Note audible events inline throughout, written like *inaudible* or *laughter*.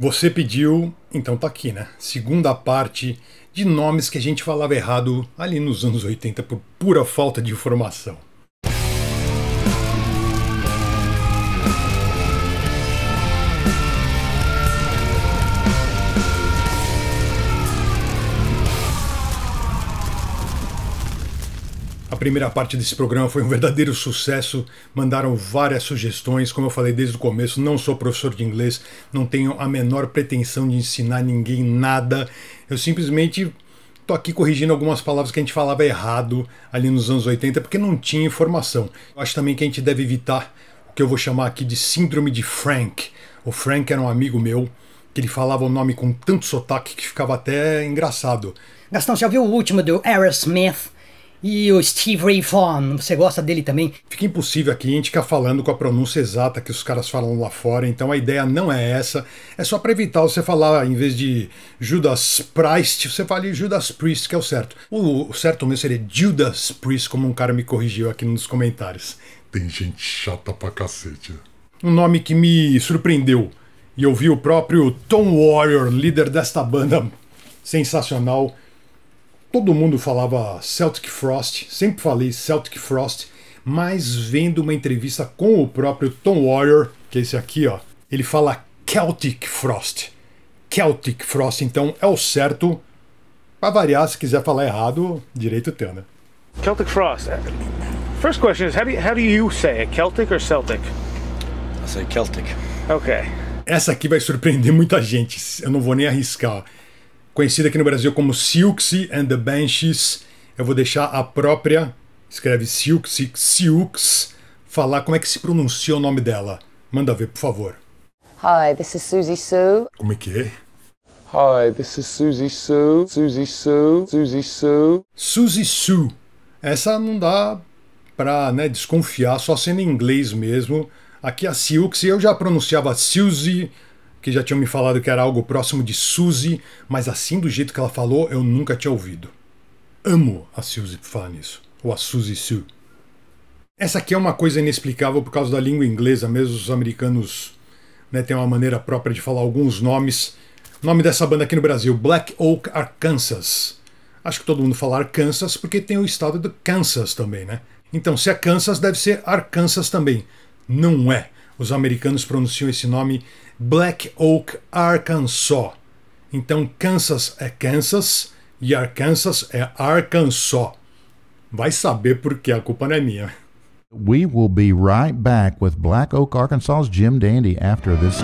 Você pediu, então tá aqui, né? Segunda parte de nomes que a gente falava errado ali nos anos 80 por pura falta de informação. primeira parte desse programa foi um verdadeiro sucesso. Mandaram várias sugestões. Como eu falei desde o começo, não sou professor de inglês, não tenho a menor pretensão de ensinar ninguém nada. Eu simplesmente tô aqui corrigindo algumas palavras que a gente falava errado ali nos anos 80 porque não tinha informação. Eu acho também que a gente deve evitar o que eu vou chamar aqui de síndrome de Frank. O Frank era um amigo meu que ele falava o nome com tanto sotaque que ficava até engraçado. Gastão, já viu o último do Aerosmith? E o Steve Ray Vaughan, você gosta dele também? Fica impossível aqui a gente ficar falando com a pronúncia exata que os caras falam lá fora, então a ideia não é essa. É só para evitar você falar, em vez de Judas Priest, você fala Judas Priest, que é o certo. O certo mesmo seria Judas Priest, como um cara me corrigiu aqui nos comentários. Tem gente chata pra cacete. Um nome que me surpreendeu. E eu vi o próprio Tom Warrior, líder desta banda sensacional, Todo mundo falava Celtic Frost, sempre falei Celtic Frost, mas vendo uma entrevista com o próprio Tom Warrior, que é esse aqui, ó, ele fala Celtic Frost. Celtic Frost, então é o certo. Para variar, se quiser falar errado, direito teu, né? Celtic Frost. First question is how do you, how do you say it? Celtic or Celtic? I say Celtic. Okay. Essa aqui vai surpreender muita gente. Eu não vou nem arriscar conhecida aqui no Brasil como Siuxi and the Banshees. Eu vou deixar a própria, escreve Siuxi, Silks, falar como é que se pronuncia o nome dela. Manda ver, por favor. Hi, this is Suzy Sue. Como é que é? Hi, this is Suzy Sue. Suzy Sue. Suzy Sue. Suzy Sue. Essa não dá pra né, desconfiar, só sendo em inglês mesmo. Aqui a Silks, eu já pronunciava Suzy, que já tinham me falado que era algo próximo de Suzy, mas assim do jeito que ela falou, eu nunca tinha ouvido. Amo a Suzy falar nisso, ou a Suzy Sue. Essa aqui é uma coisa inexplicável por causa da língua inglesa, mesmo os americanos né, têm uma maneira própria de falar alguns nomes. Nome dessa banda aqui no Brasil, Black Oak Arkansas. Acho que todo mundo fala Arkansas porque tem o estado do Kansas também, né? Então, se é Kansas, deve ser Arkansas também. Não é. Os americanos pronunciam esse nome Black Oak, Arkansas. Então Kansas é Kansas e Arkansas é Arkansas. Vai saber porque a culpa não é minha. We will be right back with Black Oak, Arkansas's Jim Dandy after this.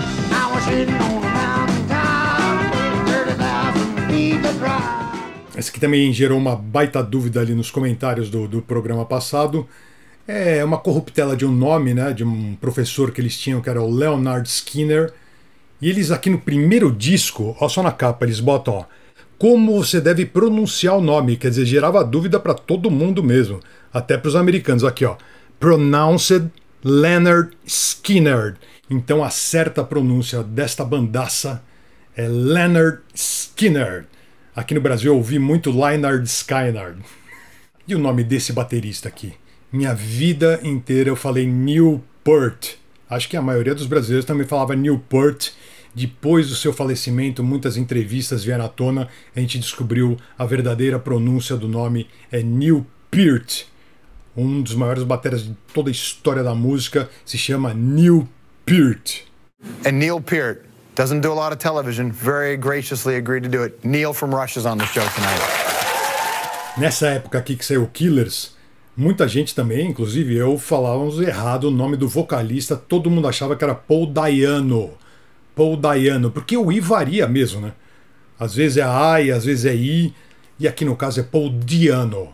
Esse aqui também gerou uma baita dúvida ali nos comentários do, do programa passado. É, é uma corruptela de um nome, né, de um professor que eles tinham, que era o Leonard Skinner. E eles aqui no primeiro disco, ó só na capa, eles botam ó, como você deve pronunciar o nome, quer dizer, gerava dúvida para todo mundo mesmo, até para os americanos. Aqui, ó, pronounced Leonard Skinner. Então a certa pronúncia desta bandaça é Leonard Skinner. Aqui no Brasil eu ouvi muito Leonard Skinner. *laughs* E o nome desse baterista aqui? Minha vida inteira eu falei Newport. Acho que a maioria dos brasileiros também falava Newport. Depois do seu falecimento, muitas entrevistas vieram à tona. A gente descobriu a verdadeira pronúncia do nome é Newport. Um dos maiores bateras de toda a história da música se chama Neil Peart. And Neil Peart doesn't do a lot of television. Very graciously agreed to do it. Neil from Russia's on the show tonight. Nessa época aqui que saiu Killers, Muita gente também, inclusive eu, falávamos errado o nome do vocalista, todo mundo achava que era Paul Dayano. Paul Dayano, porque o I varia mesmo, né? Às vezes é A e às vezes é I, e aqui no caso é Paul Diano.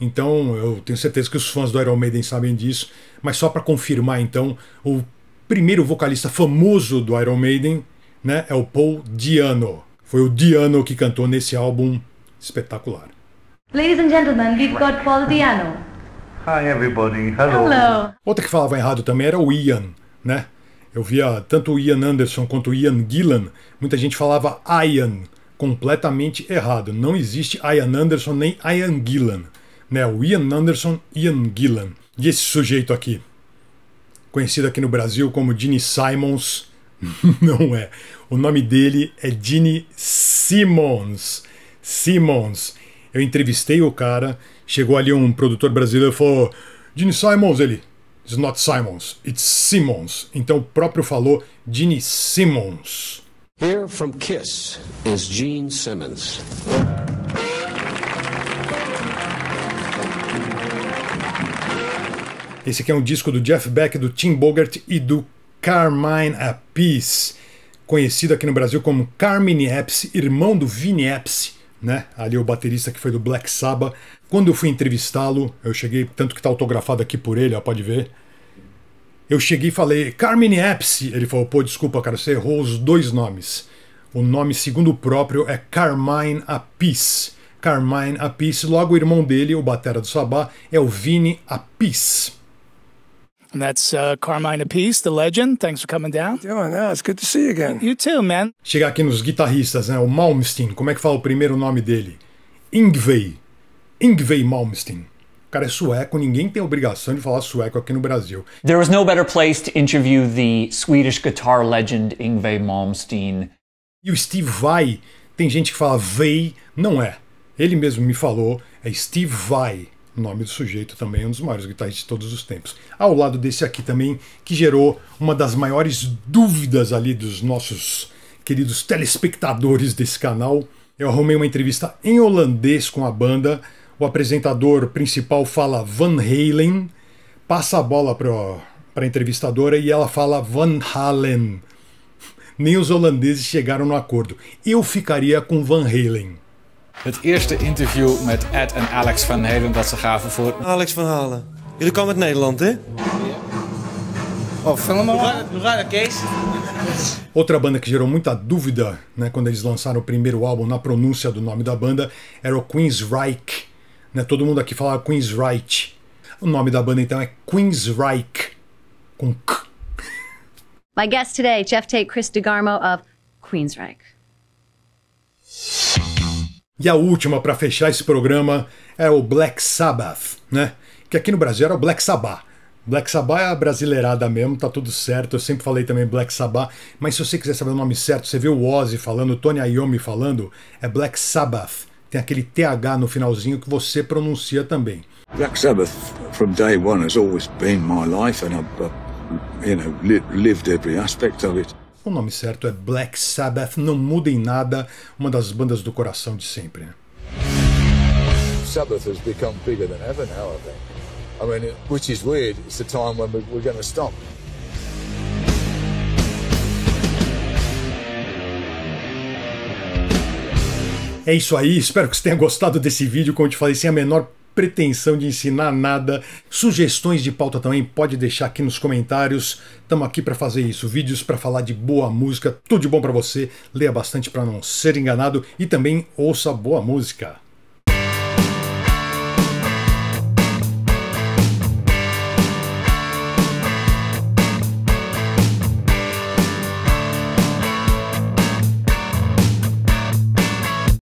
Então eu tenho certeza que os fãs do Iron Maiden sabem disso, mas só para confirmar então, o primeiro vocalista famoso do Iron Maiden né, é o Paul Diano. Foi o Diano que cantou nesse álbum espetacular. Ladies and gentlemen, we've got Paul Diano. Hi everybody, hello. hello. Outra que falava errado também era o Ian, né? Eu via tanto o Ian Anderson quanto o Ian Gillan, muita gente falava Ian, completamente errado. Não existe Ian Anderson nem Ian Gillan, né? O Ian Anderson, Ian Gillan. E esse sujeito aqui, conhecido aqui no Brasil como Gene Simons, *laughs* não é. O nome dele é Gene Simmons. Simmons. Eu entrevistei o cara, chegou ali um produtor brasileiro e falou: Gene Simons, ele. It's not Simons, it's Simmons. Então o próprio falou Gene Simmons. Here from Kiss is Gene Simmons. Esse aqui é um disco do Jeff Beck, do Tim Bogart e do Carmine Appice, conhecido aqui no Brasil como Carmine Appice, irmão do Vini Appice, né? Ali o baterista que foi do Black Sabbath. Quando eu fui entrevistá-lo, eu cheguei, tanto que está autografado aqui por ele, ó, pode ver. Eu cheguei e falei, Carmine Epps. Ele falou, pô, desculpa, cara, você errou os dois nomes. O nome, segundo o próprio, é Carmine Apis. Carmine Apis, logo o irmão dele, o batera do Sabá, é o Vini Apis. And that's uh, Carmine Apiece, the legend. Thanks for coming down. Doing that. It's good to see you again. You too, man. Chegar aqui nos guitarristas, né? O Malmsteen. Como é que fala o primeiro nome dele? Ingvei. Ingvei Malmsteen. O cara é sueco, ninguém tem obrigação de falar sueco aqui no Brasil. There was no better place to interview the Swedish guitar legend Ingve Malmsteen. E o Steve Vai, tem gente que fala Vei, não é. Ele mesmo me falou, é Steve Vai. O nome do sujeito também é um dos maiores guitarristas de todos os tempos. Ao lado desse aqui também, que gerou uma das maiores dúvidas ali dos nossos queridos telespectadores desse canal. Eu arrumei uma entrevista em holandês com a banda. O apresentador principal fala Van Halen, passa a bola para a entrevistadora e ela fala Van Halen. *laughs* Nem os holandeses chegaram no acordo. Eu ficaria com Van Halen. Het eerste interview met Ed en Alex van Halen dat ze gaven voor... Alex van Halen. Jullie komen uit Nederland, hè? Oh, filma lá. Case. Outra banda que gerou muita dúvida, né, quando eles lançaram o primeiro álbum na pronúncia do nome da banda, era o Queen's Reich. Né, todo mundo aqui falava Queen's Reich. O nome da banda então é Queen's Reich, com K. My guest today, Jeff Tate, Chris DeGarmo of Queen's Reich. E a última para fechar esse programa é o Black Sabbath, né? Que aqui no Brasil era o Black Sabbath. Black Sabbath é a brasileirada mesmo, tá tudo certo. Eu sempre falei também Black Sabbath, mas se você quiser saber o nome certo, você vê o Ozzy falando, o Tony Iommi falando, é Black Sabbath. Tem aquele TH no finalzinho que você pronuncia também. Black Sabbath from day one has always been my life and I've, uh, you know, lived every aspect of it. O nome certo é Black Sabbath, não muda em nada, uma das bandas do coração de sempre. Sabbath has become bigger than ever now, I think. I mean, which is weird. It's the time when we're going to stop. É isso aí, espero que você tenha gostado desse vídeo. Como eu te falei, sem a menor pretensão de ensinar nada. Sugestões de pauta também pode deixar aqui nos comentários. Estamos aqui para fazer isso, vídeos para falar de boa música, tudo de bom para você. Leia bastante para não ser enganado e também ouça boa música.